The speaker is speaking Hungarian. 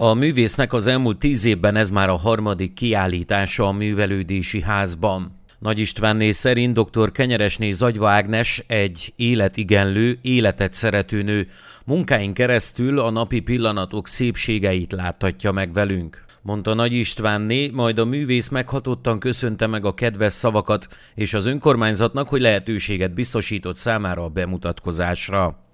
A művésznek az elmúlt tíz évben ez már a harmadik kiállítása a művelődési házban. Nagy Istvánné szerint dr. Kenyeresné Zagyva Ágnes egy életigenlő, életet szerető nő. Munkáin keresztül a napi pillanatok szépségeit láthatja meg velünk mondta Nagy Istvánné, majd a művész meghatottan köszönte meg a kedves szavakat és az önkormányzatnak, hogy lehetőséget biztosított számára a bemutatkozásra.